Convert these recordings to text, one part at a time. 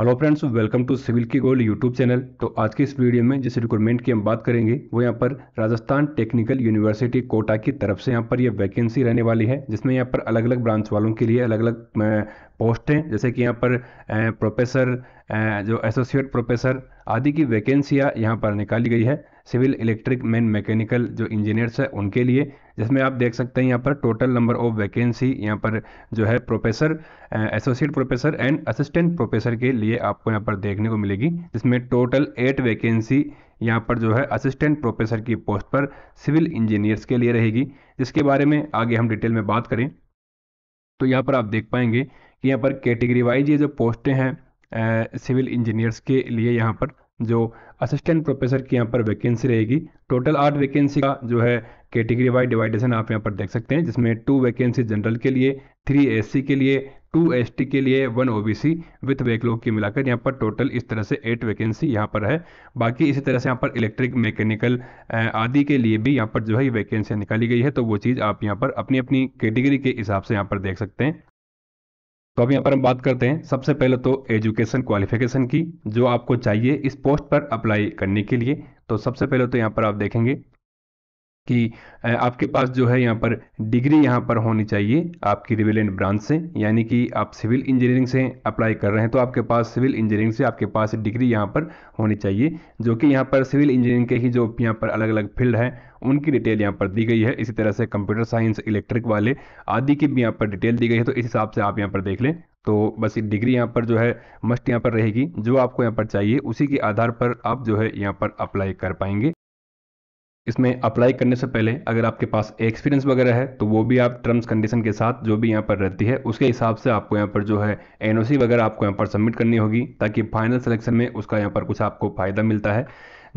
hello friends welcome to civil की gold YouTube channel तो आज के इस वीडियो में जिस रिक्रूटमेंट की हम बात करेंगे वो यहाँ पर राजस्थान टेक्निकल यूनिवर्सिटी कोटा की तरफ से यहाँ पर ये यह वैकेंसी रहने वाली है जिसमें यहाँ पर अलग अलग ब्रांच वालों के लिए अलग अलग पोस्ट हैं जैसे कि यहाँ पर प्रोफेसर जो एसोसिएट प्रोफेसर आदि की वैकेंसियाँ यहाँ पर निकाली गई है सिविल इलेक्ट्रिक मैन मैकेनिकल जो इंजीनियर्स हैं उनके लिए जिसमें आप देख सकते हैं यहाँ पर टोटल नंबर ऑफ वैकेंसी यहाँ पर जो है professor associate professor and assistant professor के लिए आपको यहाँ पर देखने को मिलेगी जिसमें टोटल एट वैकेंसी यहाँ पर जो है असिस्टेंट प्रोफेसर की पोस्ट पर सिविल इंजीनियर्स के लिए रहेगी जिसके बारे में आगे हम डिटेल में बात करें तो यहाँ पर आप देख पाएंगे कि यहाँ पर कैटेगरी वाइज ये जो पोस्टें हैं सिविल इंजीनियर्स के लिए यहाँ पर जो असिस्टेंट प्रोफेसर की यहाँ पर वैकेंसी रहेगी टोटल आठ वैकेंसी का जो है कैटेगरी वाइज डिवाइडेशन आप यहाँ पर देख सकते हैं जिसमें टू वैकेंसी जनरल के लिए थ्री एस के लिए टू एस के लिए one O B C with backlog की मिलाकर यहाँ पर टोटल इस तरह से एट वैकेंसी यहाँ पर है बाकी इसी तरह से यहाँ पर इलेक्ट्रिक मैकेनिकल आदि के लिए भी यहाँ पर जो है वैकेंसी निकाली गई है तो वो चीज़ आप यहाँ पर अपनी अपनी कैटेगरी के हिसाब से यहाँ पर देख सकते हैं तो अब यहाँ पर हम बात करते हैं सबसे पहले तो एजुकेशन क्वालिफिकेशन की जो आपको चाहिए इस पोस्ट पर अप्लाई करने के लिए तो सबसे पहले तो यहाँ पर आप देखेंगे कि आपके पास जो है यहाँ पर डिग्री यहाँ पर होनी चाहिए आपकी रिविलेंट ब्रांच से यानी कि आप सिविल इंजीनियरिंग से अप्लाई कर रहे हैं तो आपके पास सिविल इंजीनियरिंग से आपके पास डिग्री यहाँ पर होनी चाहिए जो कि यहाँ पर सिविल इंजीनियरिंग के ही जो यहाँ पर अलग अलग फील्ड है उनकी डिटेल यहाँ पर दी गई है इसी तरह से कंप्यूटर साइंस इलेक्ट्रिक वाले आदि की भी यहाँ पर डिटेल दी गई है तो इस हिसाब से आप यहाँ पर देख लें तो बस डिग्री यहाँ पर जो है मस्ट यहाँ पर रहेगी जो आपको यहाँ पर चाहिए उसी के आधार पर आप जो है यहाँ पर अप्लाई कर पाएंगे इसमें अप्लाई करने से पहले अगर आपके पास एक्सपीरियंस वगैरह है तो वो भी आप टर्म्स कंडीशन के साथ जो भी यहाँ पर रहती है उसके हिसाब से आपको यहाँ पर जो है एनओसी वगैरह आपको यहाँ पर सबमिट करनी होगी ताकि फाइनल सिलेक्शन में उसका यहाँ पर कुछ आपको फ़ायदा मिलता है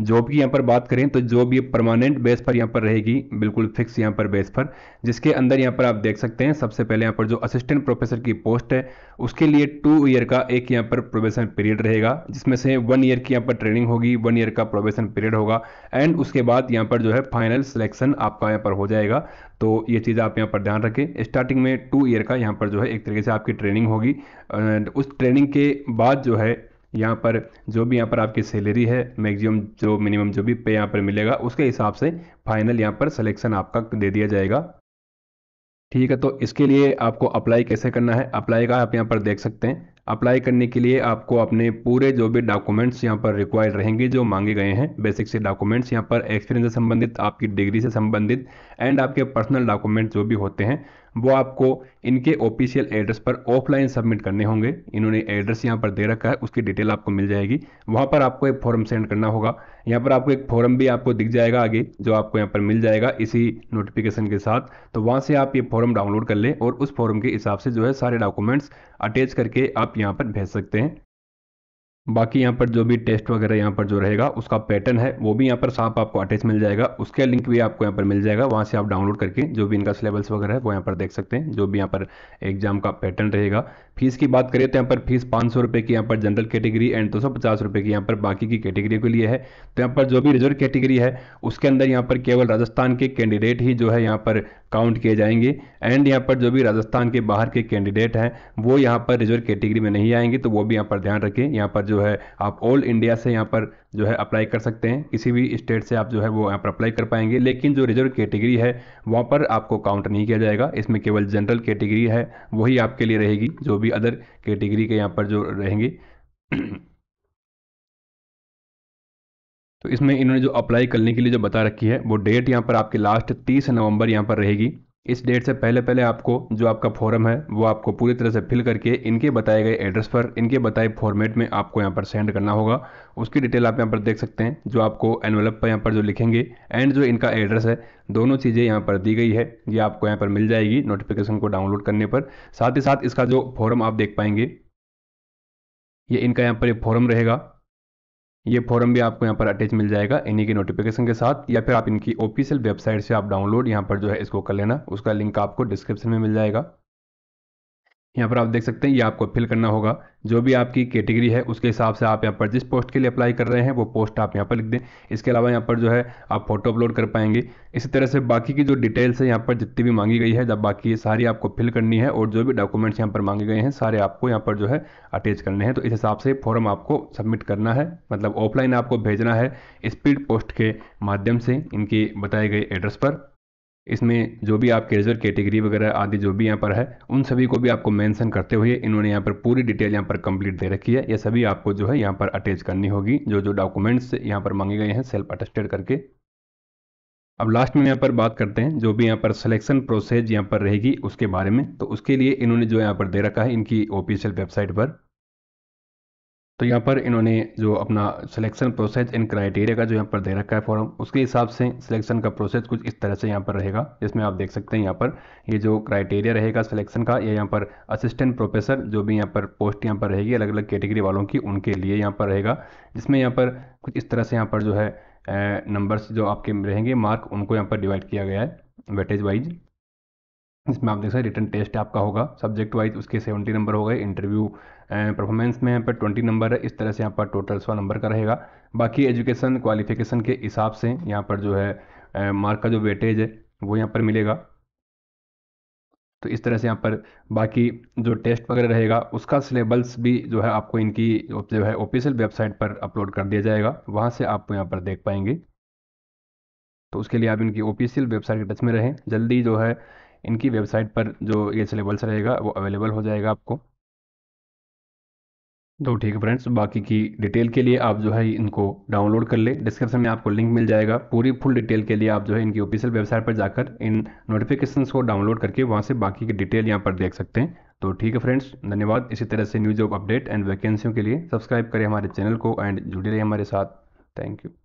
जॉब की यहाँ पर बात करें तो जॉब ये परमानेंट बेस पर यहाँ पर रहेगी बिल्कुल फिक्स यहाँ पर बेस पर जिसके अंदर यहाँ पर आप देख सकते हैं सबसे पहले यहाँ पर जो असिस्टेंट प्रोफेसर की पोस्ट है उसके लिए टू ईयर का एक यहाँ पर प्रोबेशन पीरियड रहेगा जिसमें से वन ईयर की यहाँ पर ट्रेनिंग होगी वन ईयर का प्रोबेशन पीरियड होगा एंड उसके बाद यहाँ पर जो है फाइनल सिलेक्शन आपका यहाँ पर हो जाएगा तो ये चीज़ आप यहाँ पर ध्यान रखें स्टार्टिंग में टू ईयर का यहाँ पर जो है एक तरीके से आपकी ट्रेनिंग होगी एंड उस ट्रेनिंग के बाद जो है यहाँ पर जो भी यहाँ पर आपकी सैलरी है मैक्सिमम जो मिनिमम जो भी पे यहाँ पर मिलेगा उसके हिसाब से फाइनल यहाँ पर सिलेक्शन आपका दे दिया जाएगा ठीक है तो इसके लिए आपको अप्लाई कैसे करना है अप्लाई का आप यहाँ पर देख सकते हैं अप्लाई करने के लिए आपको अपने पूरे जो भी डॉक्यूमेंट्स यहाँ पर रिक्वायर्ड रहेंगे जो मांगे गए हैं बेसिक से डॉक्यूमेंट्स यहाँ पर एक्सपीरियंस से संबंधित आपकी डिग्री से संबंधित एंड आपके पर्सनल डॉक्यूमेंट जो भी होते हैं वो आपको इनके ऑफिशियल एड्रेस पर ऑफलाइन सबमिट करने होंगे इन्होंने एड्रेस यहाँ पर दे रखा है उसकी डिटेल आपको मिल जाएगी वहाँ पर आपको एक फॉर्म सेंड करना होगा यहाँ पर आपको एक फॉर्म भी आपको दिख जाएगा आगे जो आपको यहाँ पर मिल जाएगा इसी नोटिफिकेशन के साथ तो वहाँ से आप ये फॉर्म डाउनलोड कर लें और उस फॉर्म के हिसाब से जो है सारे डॉक्यूमेंट्स अटैच करके आप यहाँ पर भेज सकते हैं बाकी यहाँ पर जो भी टेस्ट वगैरह यहाँ पर जो रहेगा उसका पैटर्न है वो भी यहाँ पर साफ आपको अटैच मिल जाएगा उसका लिंक भी आपको यहाँ पर मिल जाएगा वहाँ से आप डाउनलोड करके जो भी इनका सिलेबस वगैरह है वो यहाँ पर देख सकते हैं जो भी यहाँ पर एग्जाम का पैटर्न रहेगा फीस की बात करें तो यहाँ पर फीस पाँच सौ रुपये की यहाँ पर जनरल कैटेगरी एंड दो सौ पचास रुपये की यहाँ पर बाकी की कैटेगरी के लिए है तो यहाँ पर जो भी रिजर्व कैटेगरी है उसके अंदर यहाँ पर केवल राजस्थान के कैंडिडेट ही जो है यहाँ पर काउंट किए जाएंगे एंड यहाँ पर जो भी राजस्थान के बाहर के कैंडिडेट हैं वो यहाँ पर रिजर्व कैटेगरी में नहीं आएंगे तो वो भी यहाँ पर ध्यान रखें यहाँ पर जो है आप ऑल इंडिया से यहाँ पर जो है अप्लाई कर सकते हैं किसी भी स्टेट से आप जो है वो यहाँ पर अप्लाई कर पाएंगे लेकिन जो रिजर्व कैटेगरी है वहाँ पर आपको काउंट नहीं किया जाएगा इसमें केवल जनरल कैटेगरी है वही आपके लिए रहेगी जो भी अदर कैटेगरी के यहाँ पर जो रहेंगे तो इसमें इन्होंने जो अप्लाई करने के लिए जो बता रखी है वो डेट यहाँ पर आपके लास्ट तीस नवंबर यहाँ पर रहेगी इस डेट से पहले पहले आपको जो आपका फॉर्म है वो आपको पूरी तरह से फिल करके इनके बताए गए एड्रेस पर इनके बताए फॉर्मेट में आपको यहाँ पर सेंड करना होगा उसकी डिटेल आप यहाँ पर देख सकते हैं जो आपको एनवलप पर यहाँ पर जो लिखेंगे एंड जो इनका एड्रेस है दोनों चीज़ें यहाँ पर दी गई है ये आपको यहाँ पर मिल जाएगी नोटिफिकेशन को डाउनलोड करने पर साथ ही साथ इसका जो फॉर्म आप देख पाएंगे ये इनका यहाँ पर एक फॉर्म रहेगा ये फॉर्म भी आपको यहाँ पर अटैच मिल जाएगा इन्हीं के नोटिफिकेशन के साथ या फिर आप इनकी ऑफिशियल वेबसाइट से आप डाउनलोड यहाँ पर जो है इसको कर लेना उसका लिंक आपको डिस्क्रिप्शन में मिल जाएगा यहाँ पर आप देख सकते हैं ये आपको फिल करना होगा जो भी आपकी कैटेगरी है उसके हिसाब से आप यहाँ पर जिस पोस्ट के लिए अप्लाई कर रहे हैं वो पोस्ट आप यहाँ पर लिख दें इसके अलावा यहाँ पर जो है आप फोटो अपलोड कर पाएंगे इसी तरह से बाकी की जो डिटेल्स है यहाँ पर जितनी भी मांगी गई है जब बाकी ये सारी आपको फिल करनी है और जो भी डॉक्यूमेंट्स यहाँ पर मांगे गए हैं सारे आपको यहाँ पर जो है अटैच करने हैं तो इस हिसाब से फॉर्म आपको सबमिट करना है मतलब ऑफलाइन आपको भेजना है स्पीड पोस्ट के माध्यम से इनके बताए गए एड्रेस पर इसमें जो भी आप कैजुअल कैटेगरी वगैरह आदि जो भी यहाँ पर है उन सभी को भी आपको मेंशन करते हुए इन्होंने यहाँ पर पूरी डिटेल यहाँ पर कंप्लीट दे रखी है ये सभी आपको जो है यहाँ पर अटैच करनी होगी जो जो डॉक्यूमेंट्स यहाँ पर मांगे गए हैं सेल्फ अटेस्टेड करके अब लास्ट में यहाँ पर बात करते हैं जो भी यहाँ पर सिलेक्शन प्रोसेस यहाँ पर रहेगी उसके बारे में तो उसके लिए इन्होंने जो यहाँ पर दे रखा है इनकी ऑफिशियल वेबसाइट पर तो यहाँ पर इन्होंने जो अपना सिलेक्शन प्रोसेस इन क्राइटेरिया का जो यहाँ पर दे रखा है फॉर्म उसके हिसाब से सिलेक्शन का प्रोसेस कुछ इस तरह से यहाँ पर रहेगा जिसमें आप देख सकते हैं यहाँ पर ये जो क्राइटेरिया रहेगा सिलेक्शन का ये यहाँ पर असिस्टेंट प्रोफेसर जो भी यहाँ पर पोस्ट यहाँ पर रहेगी अलग अलग कैटेगरी वालों की उनके लिए यहाँ पर रहेगा जिसमें यहाँ पर कुछ इस तरह से यहाँ पर जो है नंबर्स जो आपके रहेंगे मार्क उनको यहाँ पर डिवाइड किया गया है वेटेज वाइज इसमें आप देख सकते हैं रिटर्न टेस्ट आपका होगा सब्जेक्ट वाइज उसके सेवेंटी नंबर हो गए इंटरव्यू परफॉर्मेंस में यहाँ पर ट्वेंटी नंबर है इस तरह से यहाँ पर टोटल सौ नंबर का रहेगा बाकी एजुकेशन क्वालिफिकेशन के हिसाब से यहाँ पर जो है मार्क का जो वेटेज है वो यहाँ पर मिलेगा तो इस तरह से यहाँ पर बाकी जो टेस्ट वगैरह रहेगा उसका सिलेबस भी जो है आपको इनकी जो है ऑफिशियल वेबसाइट पर अपलोड कर दिया जाएगा वहाँ से आप यहाँ पर देख पाएंगे तो उसके लिए आप इनकी ऑफिशियल वेबसाइट के टच में रहें जल्दी जो है इनकी वेबसाइट पर जो ये सिलेबस रहेगा वो अवेलेबल हो जाएगा आपको तो ठीक है फ्रेंड्स बाकी की डिटेल के लिए आप जो है इनको डाउनलोड कर ले डिस्क्रिप्शन में आपको लिंक मिल जाएगा पूरी फुल डिटेल के लिए आप जो है इनकी ऑफिशियल वेबसाइट पर जाकर इन नोटिफिकेशंस को डाउनलोड करके वहाँ से बाकी की डिटेल यहाँ पर देख सकते हैं तो ठीक है फ्रेंड्स धन्यवाद इसी तरह से न्यूज ऑफ अपडेट एंड वैकेंसियों के लिए सब्सक्राइब करें हमारे चैनल को एंड जुड़े रहिए हमारे साथ थैंक यू